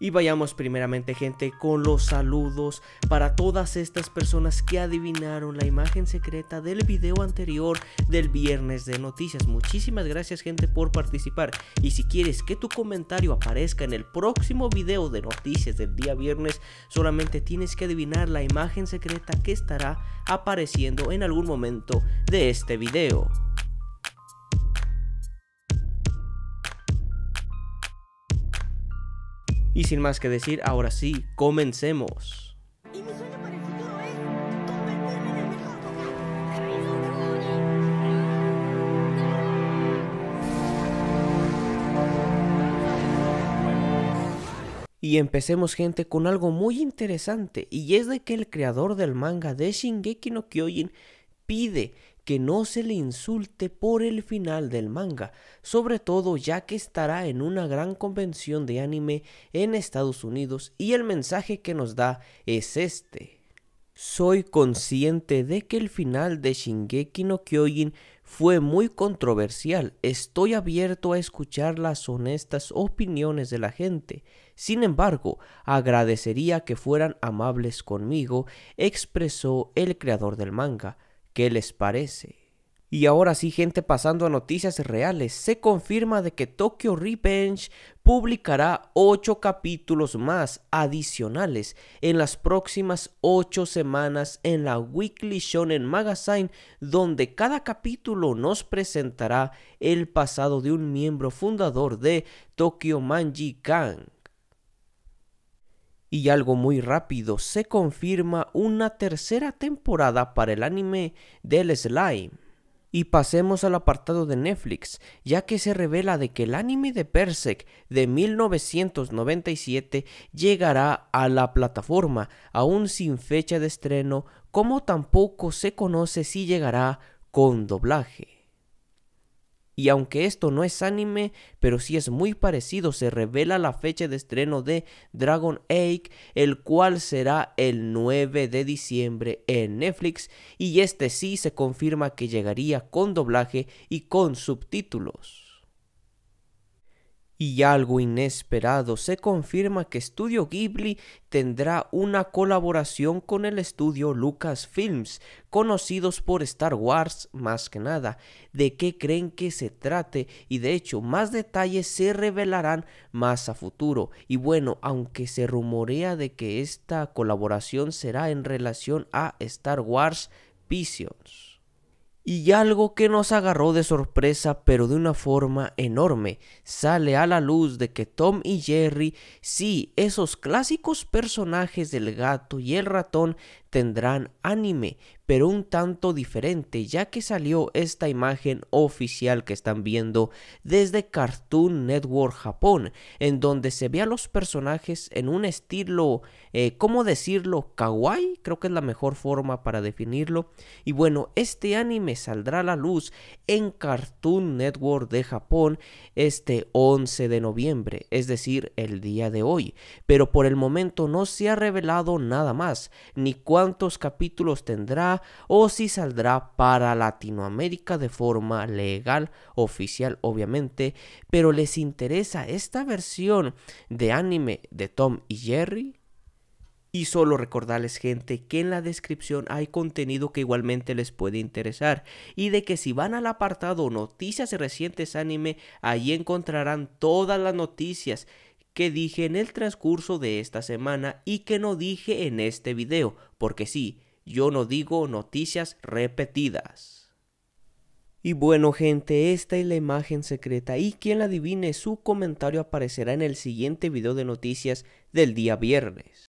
Y vayamos primeramente gente con los saludos para todas estas personas que adivinaron la imagen secreta del video anterior del viernes de noticias. Muchísimas gracias gente por participar y si quieres que tu comentario aparezca en el próximo video de noticias del día viernes, solamente tienes que adivinar la imagen secreta que estará apareciendo en algún momento de este video. Y sin más que decir, ahora sí, comencemos. Y empecemos gente con algo muy interesante y es de que el creador del manga de Shingeki no Kyojin pide que no se le insulte por el final del manga, sobre todo ya que estará en una gran convención de anime en Estados Unidos y el mensaje que nos da es este. Soy consciente de que el final de Shingeki no Kyojin fue muy controversial. Estoy abierto a escuchar las honestas opiniones de la gente. Sin embargo, agradecería que fueran amables conmigo, expresó el creador del manga. ¿Qué les parece? Y ahora sí, gente, pasando a noticias reales, se confirma de que Tokyo Revenge publicará 8 capítulos más adicionales en las próximas 8 semanas en la Weekly Shonen Magazine, donde cada capítulo nos presentará el pasado de un miembro fundador de Tokyo Manji Gang. Y algo muy rápido, se confirma una tercera temporada para el anime del Slime. Y pasemos al apartado de Netflix, ya que se revela de que el anime de Persec de 1997 llegará a la plataforma, aún sin fecha de estreno, como tampoco se conoce si llegará con doblaje. Y aunque esto no es anime, pero sí es muy parecido, se revela la fecha de estreno de Dragon Age, el cual será el 9 de diciembre en Netflix, y este sí se confirma que llegaría con doblaje y con subtítulos. Y algo inesperado, se confirma que Studio Ghibli tendrá una colaboración con el estudio Lucasfilms, conocidos por Star Wars más que nada. ¿De qué creen que se trate? Y de hecho, más detalles se revelarán más a futuro. Y bueno, aunque se rumorea de que esta colaboración será en relación a Star Wars Visions. Y algo que nos agarró de sorpresa, pero de una forma enorme, sale a la luz de que Tom y Jerry, sí, esos clásicos personajes del gato y el ratón, tendrán anime, pero un tanto diferente, ya que salió esta imagen oficial que están viendo desde Cartoon Network Japón, en donde se ve a los personajes en un estilo, eh, ¿cómo decirlo? Kawaii, creo que es la mejor forma para definirlo. Y bueno, este anime saldrá a la luz en Cartoon Network de Japón este 11 de noviembre, es decir, el día de hoy. Pero por el momento no se ha revelado nada más, ni cuál cuántos capítulos tendrá o si saldrá para Latinoamérica de forma legal, oficial obviamente, pero ¿les interesa esta versión de anime de Tom y Jerry? Y solo recordarles gente que en la descripción hay contenido que igualmente les puede interesar y de que si van al apartado noticias recientes anime, ahí encontrarán todas las noticias que dije en el transcurso de esta semana y que no dije en este video, porque sí, yo no digo noticias repetidas. Y bueno gente, esta es la imagen secreta y quien la adivine su comentario aparecerá en el siguiente video de noticias del día viernes.